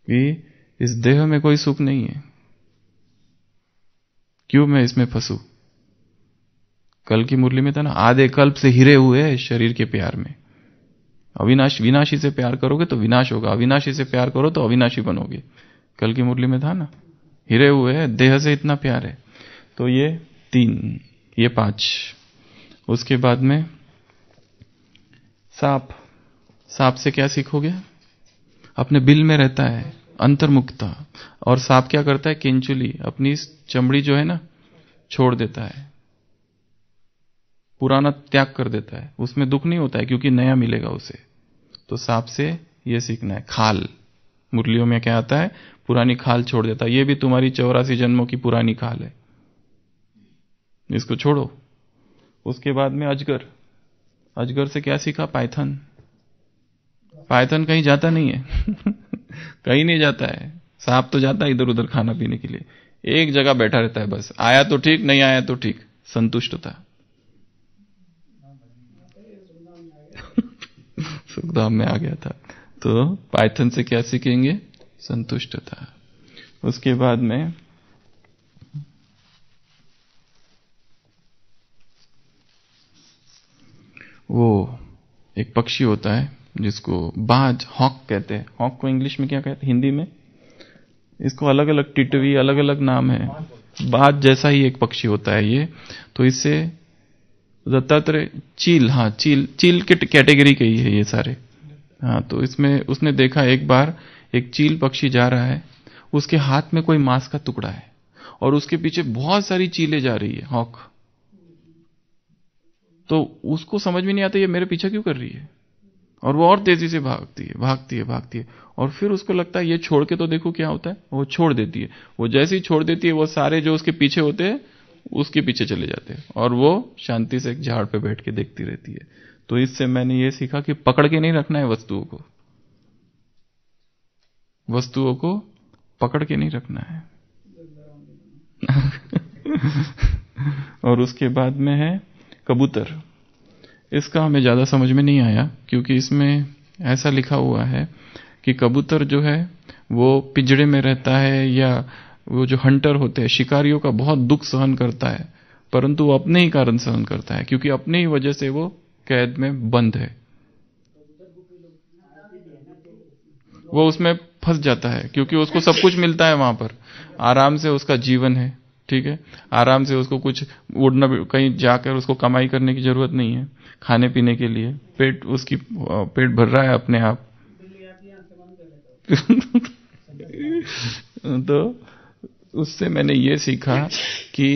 A: कि इस देह में कोई सुख नहीं है क्यों मैं इसमें फंसू कल की मुरली में था ना आधे कल्प से हिरे हुए है शरीर के प्यार में अविनाश विनाशी से प्यार करोगे तो विनाश होगा अविनाशी से प्यार करो तो अविनाशी बनोगे कल की मुरली में था ना हिरे हुए है देह से इतना प्यार है तो ये तीन ये पांच उसके बाद में सांप सांप से क्या सीखोगे अपने बिल में रहता है अंतर्मुखता और सांप क्या करता है किंचुली अपनी चमड़ी जो है ना छोड़ देता है पुराना त्याग कर देता है उसमें दुख नहीं होता है क्योंकि नया मिलेगा उसे तो सांप से यह सीखना है खाल मुरलियों में क्या आता है पुरानी खाल छोड़ देता है यह भी तुम्हारी चौरासी जन्मों की पुरानी खाल है इसको छोड़ो उसके बाद में अजगर अजगर से क्या सीखा पाइथन पाइथन कहीं जाता नहीं है कहीं नहीं जाता है सांप तो जाता है इधर उधर खाना पीने के लिए एक जगह बैठा रहता है बस आया तो ठीक नहीं आया तो ठीक संतुष्ट था सुखधाम में आ गया था तो पाइथन से क्या सीखेंगे संतुष्टता उसके बाद में वो एक पक्षी होता है जिसको बाज हॉक कहते हैं हॉक को इंग्लिश में क्या कहते हैं हिंदी में इसको अलग अलग टिटवी अलग अलग नाम है बाज जैसा ही एक पक्षी होता है ये तो इससे दत्तात्रेय चील हाँ चील चील के कैटेगरी के ही है ये सारे हाँ तो इसमें उसने देखा एक बार एक चील पक्षी जा रहा है उसके हाथ में कोई मांस का टुकड़ा है और उसके पीछे बहुत सारी चीले जा रही है हॉक तो उसको समझ में नहीं आता ये मेरे पीछे क्यों कर रही है और वो और तेजी से भागती है भागती है भागती है और फिर उसको लगता है ये छोड़ के तो देखो क्या होता है वो छोड़ देती है वो जैसे ही छोड़ देती है वो सारे जो उसके पीछे होते हैं उसके पीछे चले जाते हैं और वो शांति से एक झाड़ पे बैठ के देखती रहती है तो इससे मैंने ये सीखा कि पकड़ के नहीं रखना है वस्तुओं को वस्तुओं को पकड़ के नहीं रखना है और उसके बाद में है कबूतर इसका हमें ज़्यादा समझ में नहीं आया क्योंकि इसमें ऐसा लिखा हुआ है कि कबूतर जो है वो पिंजड़े में रहता है या वो जो हंटर होते हैं शिकारियों का बहुत दुख सहन करता है परंतु वो अपने ही कारण सहन करता है क्योंकि अपने ही वजह से वो कैद में बंद है वो उसमें फंस जाता है क्योंकि उसको सब कुछ मिलता है वहां पर आराम से उसका जीवन है ठीक है आराम से उसको कुछ उड़ना कहीं जाकर उसको कमाई करने की जरूरत नहीं है खाने पीने के लिए पेट उसकी पेट भर रहा है अपने आप तो उससे मैंने ये सीखा कि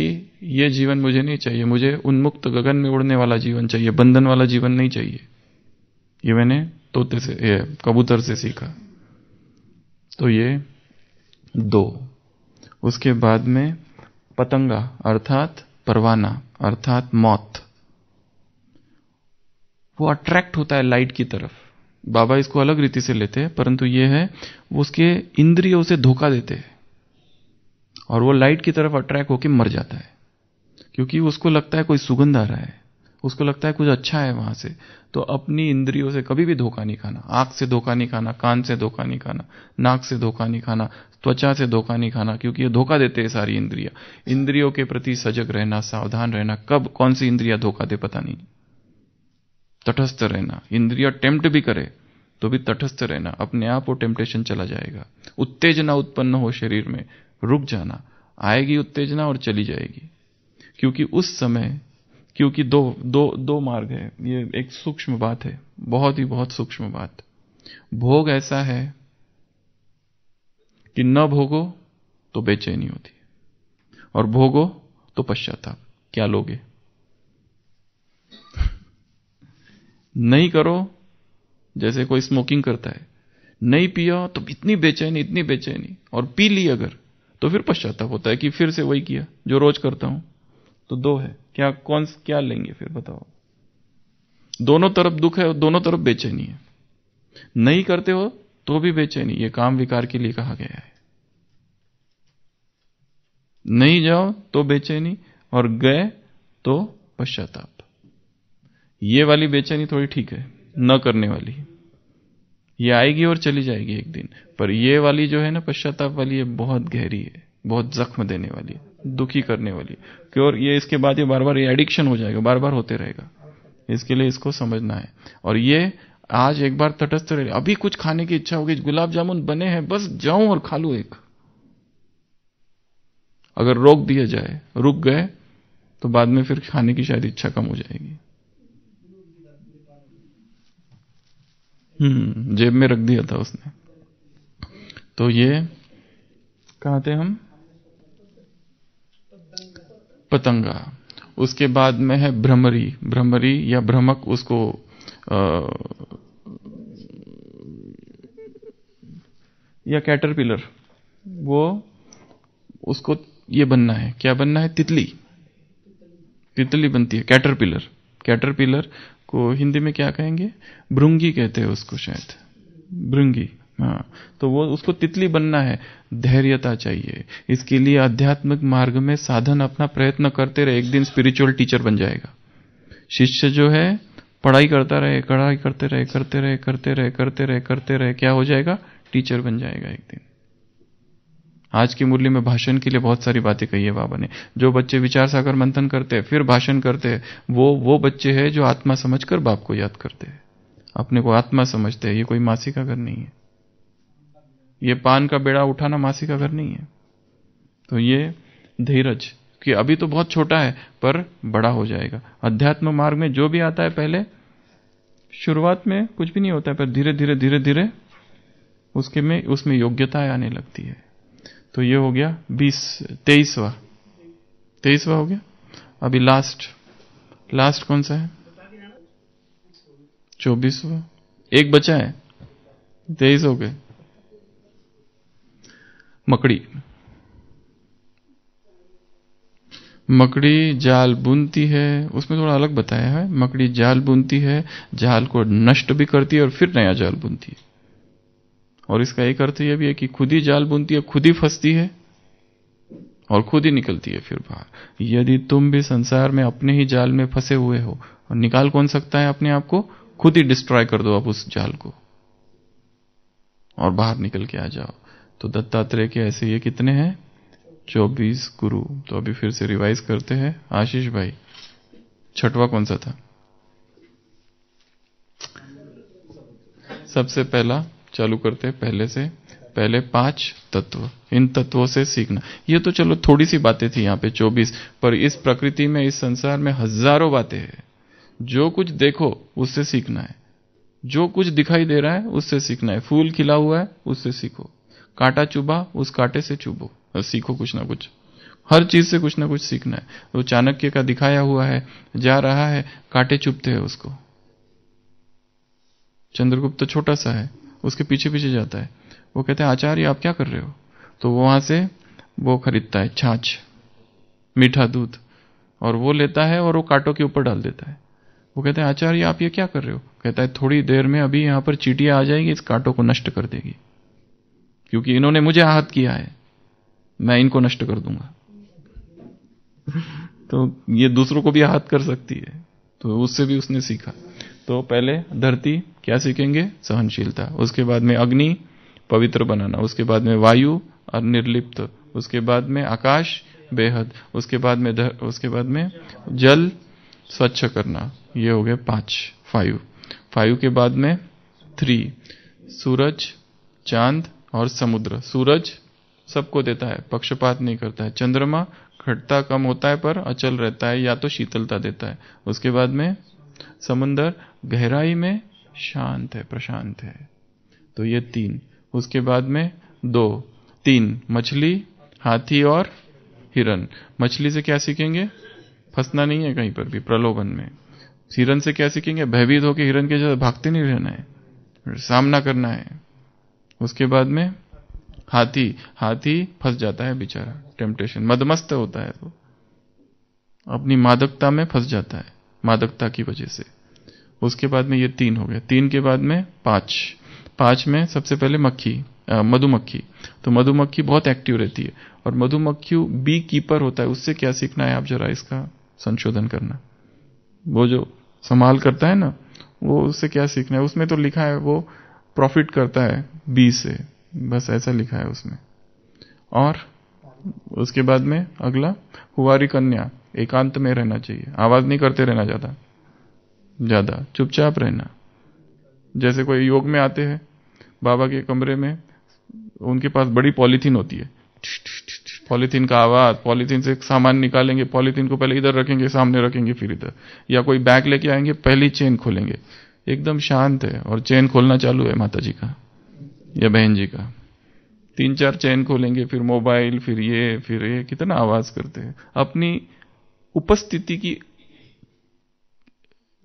A: ये जीवन मुझे नहीं चाहिए मुझे उन्मुक्त गगन में उड़ने वाला जीवन चाहिए बंधन वाला जीवन नहीं चाहिए ये मैंने तोते से ये कबूतर से सीखा तो ये दो उसके बाद में पतंगा अर्थात परवाना अर्थात मौत वो अट्रैक्ट होता है लाइट की तरफ बाबा इसको अलग रीति से लेते हैं परंतु ये है वो उसके इंद्रियों से धोखा देते हैं और वो लाइट की तरफ अट्रैक्ट होकर मर जाता है क्योंकि उसको लगता है कोई सुगंध आ रहा है उसको लगता है कुछ अच्छा है वहां से तो अपनी इंद्रियों से कभी भी धोखा नहीं खाना आंख से धोखा नहीं खाना कान से धोखा नहीं खाना नाक से धोखा नहीं खाना त्वचा से धोखा नहीं खाना क्योंकि ये धोखा देते हैं सारी इंद्रिया इंद्रियों के प्रति सजग रहना सावधान रहना कब कौन सी इंद्रिया धोखा दे पता नहीं तटस्थ रहना इंद्रिया टेम्प्ट भी करे तो भी तटस्थ रहना अपने आप वो टेम्पटेशन चला जाएगा उत्तेजना उत्पन्न हो शरीर में रुक जाना आएगी उत्तेजना और चली जाएगी क्योंकि उस समय क्योंकि दो दो दो मार्ग है ये एक सूक्ष्म बात है बहुत ही बहुत सूक्ष्म बात भोग ऐसा है कि न भोगो तो बेचैनी होती और भोगो तो पश्चाताप क्या लोगे नहीं करो जैसे कोई स्मोकिंग करता है नहीं पिया तो इतनी बेचैनी इतनी बेचैनी और पी ली अगर तो फिर पश्चाताप होता है कि फिर से वही किया जो रोज करता हूं तो दो है क्या कौन क्या लेंगे फिर बताओ दोनों तरफ दुख है और दोनों तरफ बेचैनी है नहीं करते हो तो भी बेचैनी ये काम विकार के लिए कहा गया है नहीं जाओ तो बेचैनी और गए तो पश्चाताप ये वाली बेचैनी थोड़ी ठीक है न करने वाली ये आएगी और चली जाएगी एक दिन पर ये वाली जो है ना पश्चाताप वाली ये बहुत गहरी है बहुत जख्म देने वाली है दुखी करने वाली है कि और ये इसके बाद ये बार बार ये एडिक्शन हो जाएगा बार बार होते रहेगा इसके लिए इसको समझना है और ये आज एक बार तटस्थ रहे अभी कुछ खाने की इच्छा होगी गुलाब जामुन बने हैं बस जाऊं और खा लू एक अगर रोक दिया जाए रुक गए तो बाद में फिर खाने की शायद इच्छा कम हो जाएगी हम्म, जेब में रख दिया था उसने तो ये कहा थे हम पतंगा उसके बाद में है भ्रमरी भ्रमरी या भ्रमक उसको आ, या कैटरपिलर वो उसको ये बनना है क्या बनना है तितली तितली बनती है कैटरपिलर कैटरपिलर को हिंदी में क्या कहेंगे भृंगी कहते हैं उसको शायद भृंगी हाँ तो वो उसको तितली बनना है धैर्यता चाहिए इसके लिए आध्यात्मिक मार्ग में साधन अपना प्रयत्न करते रहे एक दिन स्पिरिचुअल टीचर बन जाएगा शिष्य जो है पढ़ाई करता रहे कढ़ाई करते रहे करते रहे करते रहे करते रहे करते रहे क्या हो जाएगा टीचर बन जाएगा एक दिन आज की मूल्य में भाषण के लिए बहुत सारी बातें कही है बाबा ने जो बच्चे विचार सागर मंथन करते हैं फिर भाषण करते हैं वो वो बच्चे हैं जो आत्मा समझकर बाप को याद करते हैं अपने को आत्मा समझते हैं ये कोई मासी का घर नहीं है ये पान का बेड़ा उठाना मासी का घर नहीं है तो ये धीरज कि अभी तो बहुत छोटा है पर बड़ा हो जाएगा अध्यात्म मार्ग में जो भी आता है पहले शुरुआत में कुछ भी नहीं होता है पर धीरे धीरे धीरे धीरे उसके में उसमें योग्यता आने लगती है तो ये हो गया बीस तेईसवा तेईसवा हो गया अभी लास्ट लास्ट कौन सा
B: है
A: चौबीसवा एक बचा है तेईस हो गए मकड़ी मकड़ी जाल बुनती है उसमें थोड़ा अलग बताया है मकड़ी जाल बुनती है जाल को नष्ट भी करती है और फिर नया जाल बुनती है और इसका एक अर्थ यह भी है कि खुद ही जाल बुनती है खुद ही फंसती है और खुद ही निकलती है फिर बाहर यदि तुम भी संसार में अपने ही जाल में फंसे हुए हो और निकाल कौन सकता है अपने आप को खुद ही डिस्ट्रॉय कर दो आप उस जाल को और बाहर निकल के आ जाओ तो दत्तात्रेय के ऐसे ये कितने हैं चौबीस गुरु तो अभी फिर से रिवाइज करते हैं आशीष भाई छठवा कौन सा था सबसे पहला चालू करते हैं पहले से पहले पांच तत्व इन तत्वों से सीखना ये तो चलो थोड़ी सी बातें थी यहाँ पे चौबीस पर इस प्रकृति में इस संसार में हजारों बातें हैं जो कुछ देखो उससे सीखना है जो कुछ दिखाई दे रहा है उससे सीखना है फूल खिला हुआ है उससे सीखो कांटा चुभा उस कांटे से चुभो सीखो कुछ ना कुछ हर चीज से कुछ ना कुछ सीखना है वो चाणक्य का दिखाया हुआ है जा रहा है कांटे चुभते हैं उसको चंद्रगुप्त तो छोटा सा है उसके पीछे पीछे जाता है वो कहते हैं आचार्य आप क्या कर रहे हो तो वो वहां से वो खरीदता है छाछ मीठा दूध और वो लेता है और वो कांटों के ऊपर डाल देता है वो कहते हैं आचार्य आप ये क्या कर रहे हो कहता है थोड़ी देर में अभी यहां पर चीटियां आ जाएगी इस कांटों को नष्ट कर देगी क्योंकि इन्होंने मुझे आहत किया है मैं इनको नष्ट कर दूंगा तो ये दूसरों को भी आहत कर सकती है तो उससे भी उसने सीखा तो पहले धरती क्या सीखेंगे सहनशीलता उसके बाद में अग्नि पवित्र बनाना उसके बाद में वायु और निर्लिप्त उसके बाद में आकाश बेहद उसके बाद में दर, उसके बाद में जल स्वच्छ करना ये हो गए पांच फाइव फाइव के बाद में थ्री सूरज चांद और समुद्र सूरज सबको देता है पक्षपात नहीं करता है चंद्रमा घटता कम होता है पर अचल रहता है या तो शीतलता देता है उसके बाद में समुन्दर गहराई में शांत है प्रशांत है तो ये तीन उसके बाद में दो तीन मछली हाथी और हिरन मछली से क्या सीखेंगे फंसना नहीं है कहीं पर भी प्रलोभन में हिरन से क्या सीखेंगे भयभीत होकर हिरन के जैसे भागते नहीं रहना है सामना करना है उसके बाद में हाथी हाथी फंस जाता है बेचारा टेम्पटेशन मदमस्त होता है वो अपनी मादकता में फंस जाता है मादकता की वजह से उसके बाद में ये तीन हो गया तीन के बाद में पांच पांच में सबसे पहले मक्खी मधुमक्खी तो मधुमक्खी बहुत एक्टिव रहती है और मधुमक्खी बी कीपर होता है उससे क्या सीखना है आप जरा इसका संशोधन करना वो जो संभाल करता है ना वो उससे क्या सीखना है उसमें तो लिखा है वो प्रॉफिट करता है बी से बस ऐसा लिखा है उसमें और उसके बाद में अगला हुआ कन्या एकांत में रहना चाहिए आवाज नहीं करते रहना ज्यादा ज्यादा चुपचाप रहना जैसे कोई योग में आते हैं बाबा के कमरे में उनके पास बड़ी पॉलीथीन होती है पॉलीथीन का आवाज पॉलीथीन से सामान निकालेंगे पॉलीथीन को पहले इधर रखेंगे सामने रखेंगे फिर इधर या कोई बैग लेके आएंगे पहली चेन खोलेंगे एकदम शांत है और चेन खोलना चालू है माता जी का या बहन जी का तीन चार चैन खोलेंगे फिर मोबाइल फिर ये फिर ये कितना आवाज करते हैं अपनी उपस्थिति की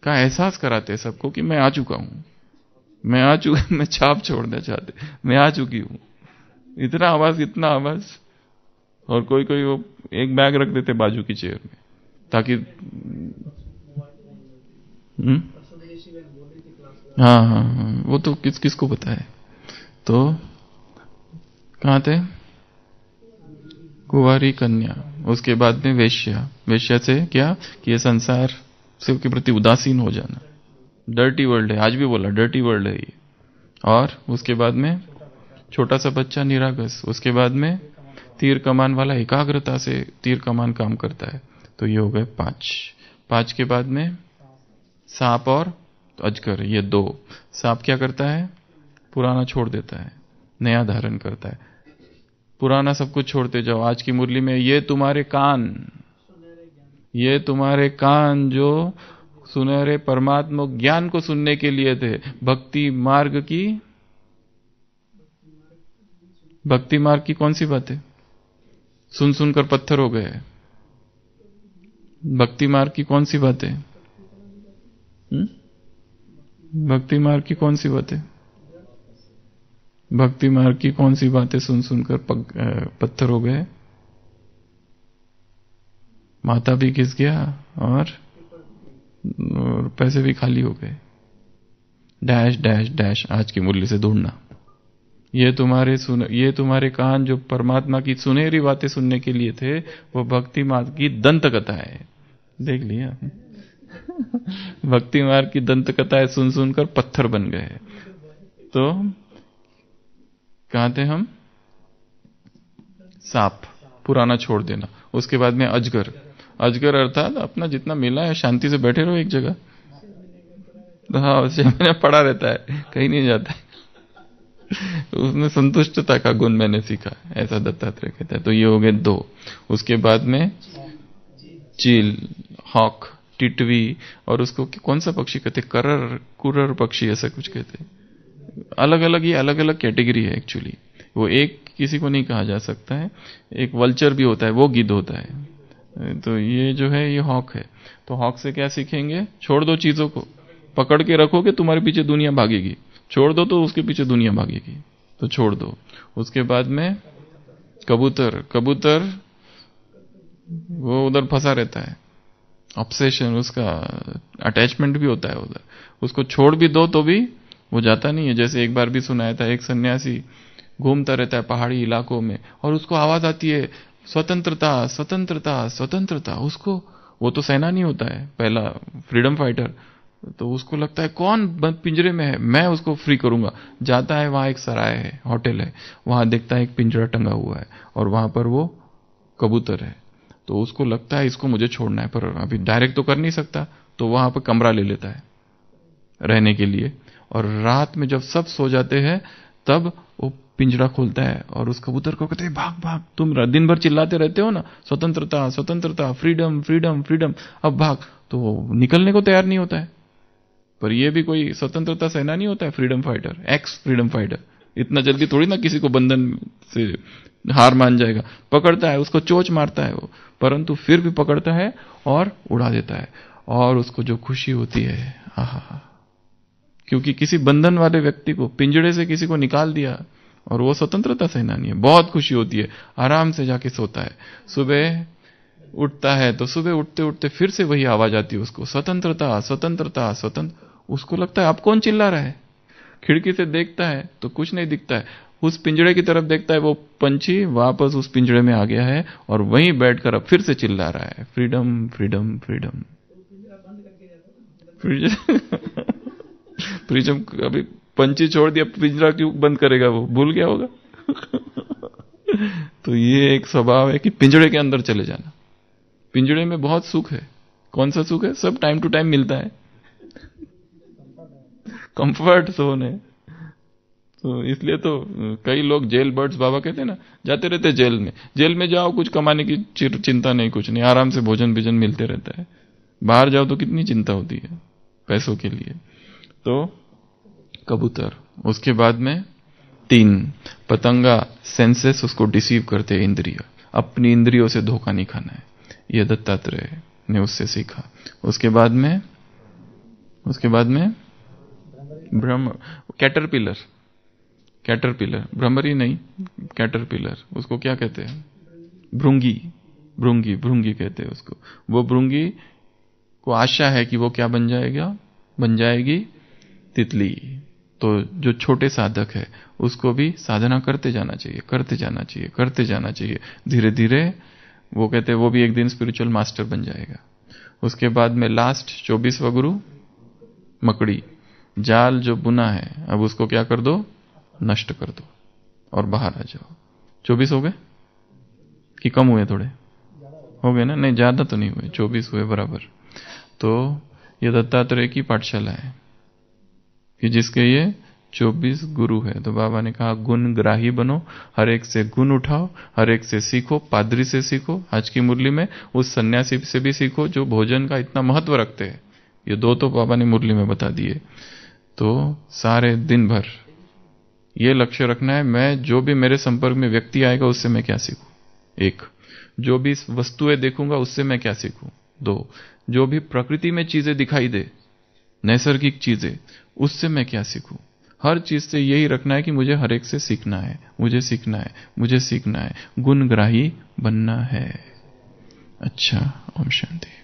A: का एहसास कराते सबको कि मैं आ चुका हूं मैं आ चुका मैं छाप छोड़ना चाहते मैं आ चुकी हूं इतना आवाज इतना आवाज और कोई कोई वो एक बैग रख देते बाजू की चेयर में ताकि हम्म? हाँ हाँ हाँ वो तो किस किस को पता है तो कहा थे कुवारी कन्या उसके बाद में वेश्या वेश्या से क्या कि ये संसार शिव के प्रति उदासीन हो जाना डर्टी वर्ल्ड है आज भी बोला डर्टी वर्ल्ड है ये और उसके बाद में छोटा सा बच्चा निरागस उसके बाद में तीर कमान वाला एकाग्रता से तीर कमान काम करता है तो ये हो गए पांच पांच के बाद में सांप और अजगर ये दो सांप क्या करता है पुराना छोड़ देता है नया धारण करता है पुराना सब कुछ छोड़ते जाओ आज की मुरली में ये तुम्हारे कान ये तुम्हारे कान जो सुनहरे परमात्मा ज्ञान को सुनने के लिए थे भक्ति मार्ग की भक्ति मार्ग की कौन सी बातें सुन सुनकर पत्थर हो गए भक्ति मार्ग की कौन सी बातें हम्म? भक्ति मार्ग की कौन सी बात है भक्ति मार्ग की कौन सी बातें सुन सुनकर पत्थर हो गए माता भी घिस गया और पैसे भी खाली हो गए डैश डैश डैश आज के मूल्य से ढूंढना ये तुम्हारे सुन ये तुम्हारे कान जो परमात्मा की सुनहरी बातें सुनने के लिए थे वो भक्ति मार्ग की दंत कथा है देख लिया भक्ति मार्ग की दंत है सुन सुनकर पत्थर बन गए तो कहा थे हम सांप पुराना छोड़ देना उसके बाद में अजगर अजगर अर्थात अपना जितना मिला है शांति से बैठे रहो एक जगह तो हाँ उसे मैंने पड़ा रहता है कहीं नहीं जाता है उसमें संतुष्टता का गुण मैंने सीखा ऐसा दत्तात्रेय कहता है तो ये हो गए दो उसके बाद में चील हॉक टिटवी और उसको कौन सा पक्षी कहते करर कुरर पक्षी ऐसा कुछ कहते अलग अलग ये अलग अलग कैटेगरी है एक्चुअली वो एक किसी को नहीं कहा जा सकता है एक वल्चर भी होता है वो गिद्ध होता है तो ये जो है ये हॉक है तो हॉक से क्या सीखेंगे छोड़ दो चीजों को पकड़ के रखोगे तुम्हारे पीछे दुनिया भागेगी छोड़ दो तो उसके पीछे दुनिया भागेगी तो छोड़ दो उसके बाद में कबूतर कबूतर वो उधर फंसा रहता है ऑब्सेशन उसका अटैचमेंट भी होता है उधर उसको छोड़ भी दो तो भी वो जाता नहीं है जैसे एक बार भी सुनाया था एक सन्यासी घूमता रहता है पहाड़ी इलाकों में और उसको आवाज आती है स्वतंत्रता स्वतंत्रता स्वतंत्रता उसको वो तो सेनानी होता है पहला फ्रीडम फाइटर तो उसको लगता है कौन पिंजरे में है मैं उसको फ्री करूंगा जाता है वहां एक सराय है होटल है वहां देखता है एक पिंजरा टंगा हुआ है और वहां पर वो कबूतर है तो उसको लगता है इसको मुझे छोड़ना है पर अभी डायरेक्ट तो कर नहीं सकता तो वहां पर कमरा ले लेता है रहने के लिए और रात में जब सब सो जाते हैं तब पिंजरा खोलता है और उस कबूतर को कहते भाग भाग तुम दिन भर चिल्लाते रहते हो ना स्वतंत्रता स्वतंत्रता फ्रीडम फ्रीडम फ्रीडम अब भाग तो वो निकलने को तैयार नहीं होता है पर यह भी कोई स्वतंत्रता सेना नहीं होता है freedom fighter ex freedom fighter इतना जल्दी थोड़ी ना किसी को बंधन से हार मान जाएगा पकड़ता है उसको चोच मारता है वो परंतु फिर भी पकड़ता है और उड़ा देता है और उसको जो खुशी होती है आहा क्योंकि किसी बंधन वाले व्यक्ति को पिंजड़े से किसी को निकाल दिया और वो स्वतंत्रता सेनानी है बहुत खुशी होती है आराम से जाके सोता है सुबह उठता है तो सुबह उठते उठते फिर से वही आवाज आती है उसको स्वतंत्रता स्वतंत्रता स्वतंत्र उसको लगता है आप कौन चिल्ला रहा है खिड़की से देखता है तो कुछ नहीं दिखता है उस पिंजड़े की तरफ देखता है वो पंछी वापस उस पिंजड़े में आ गया है और वहीं बैठकर अब फिर से चिल्ला रहा है फ्रीडम फ्रीडम फ्रीडम फ्रीडम अभी पंची छोड़ दिया पिंजरा क्यों बंद करेगा वो भूल गया होगा तो ये एक स्वभाव है कि पिंजड़े के अंदर चले जाना पिंजड़े में बहुत सुख है कौन सा सुख है सब टाइम टू टाइम मिलता है कंफर्ट जोन है तो इसलिए तो कई लोग जेल बर्ड्स बाबा कहते हैं ना जाते रहते जेल में जेल में जाओ कुछ कमाने की चिंता नहीं कुछ नहीं आराम से भोजन भिजन मिलते रहता है बाहर जाओ तो कितनी चिंता होती है पैसों के लिए तो कबूतर उसके बाद में तीन पतंगा सेंसेस उसको डिसीव करते इंद्रिय अपनी इंद्रियों से धोखा नहीं खाना है यह दत्तात्रेय ने उससे सीखा उसके बाद में उसके बाद में ब्रह्म कैटरपिलर कैटरपिलर ब्रह्मरी नहीं कैटरपिलर उसको क्या कहते हैं भ्रूंगी भ्रूंगी भ्रूंगी कहते हैं उसको वो भ्रूंगी को आशा है कि वो क्या बन जाएगा बन जाएगी तितली तो जो छोटे साधक है उसको भी साधना करते जाना चाहिए करते जाना चाहिए करते जाना चाहिए धीरे धीरे वो कहते हैं वो भी एक दिन स्पिरिचुअल मास्टर बन जाएगा उसके बाद में लास्ट व गुरु मकड़ी जाल जो बुना है अब उसको क्या कर दो नष्ट कर दो और बाहर आ जाओ चौबीस हो गए कि कम हुए थोड़े हो गए ना नहीं ज्यादा तो नहीं हुए चौबीस हुए बराबर तो ये दत्तात्रेय की पाठशाला है कि जिसके ये 24 गुरु है तो बाबा ने कहा गुण ग्राही बनो हर एक से गुण उठाओ हर एक से सीखो पादरी से सीखो आज की मुरली में उस सन्यासी से भी सीखो जो भोजन का इतना महत्व रखते हैं ये दो तो बाबा ने मुरली में बता दिए तो सारे दिन भर ये लक्ष्य रखना है मैं जो भी मेरे संपर्क में व्यक्ति आएगा उससे मैं क्या सीखू एक जो भी वस्तुएं देखूंगा उससे मैं क्या सीखू दो जो भी प्रकृति में चीजें दिखाई दे नैसर्गिक चीजें उससे मैं क्या सीखूं हर चीज से यही रखना है कि मुझे हर एक से सीखना है मुझे सीखना है मुझे सीखना है गुणग्राही बनना है अच्छा ओम शांति